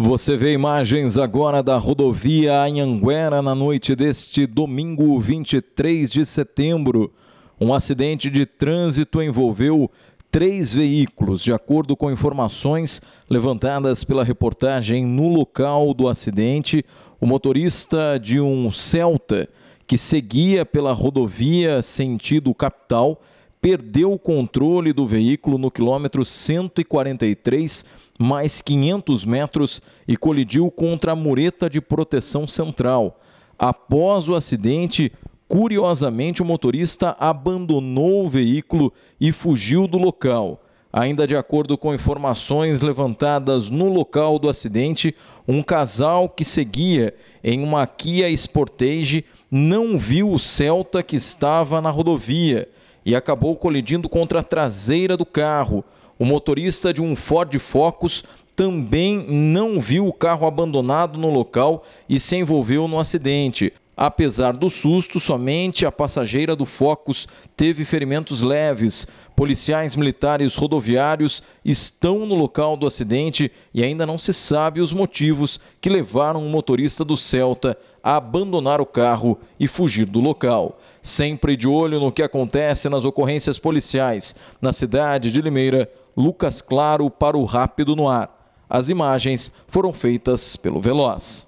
Você vê imagens agora da rodovia Anhanguera na noite deste domingo 23 de setembro. Um acidente de trânsito envolveu três veículos, de acordo com informações levantadas pela reportagem no local do acidente. O motorista de um Celta que seguia pela rodovia sentido capital perdeu o controle do veículo no quilômetro 143, mais 500 metros, e colidiu contra a mureta de proteção central. Após o acidente, curiosamente, o motorista abandonou o veículo e fugiu do local. Ainda de acordo com informações levantadas no local do acidente, um casal que seguia em uma Kia Sportage não viu o Celta que estava na rodovia e acabou colidindo contra a traseira do carro. O motorista de um Ford Focus também não viu o carro abandonado no local e se envolveu no acidente. Apesar do susto, somente a passageira do Focus teve ferimentos leves. Policiais militares rodoviários estão no local do acidente e ainda não se sabe os motivos que levaram o motorista do Celta a abandonar o carro e fugir do local. Sempre de olho no que acontece nas ocorrências policiais na cidade de Limeira, Lucas Claro para o Rápido no Ar. As imagens foram feitas pelo Veloz.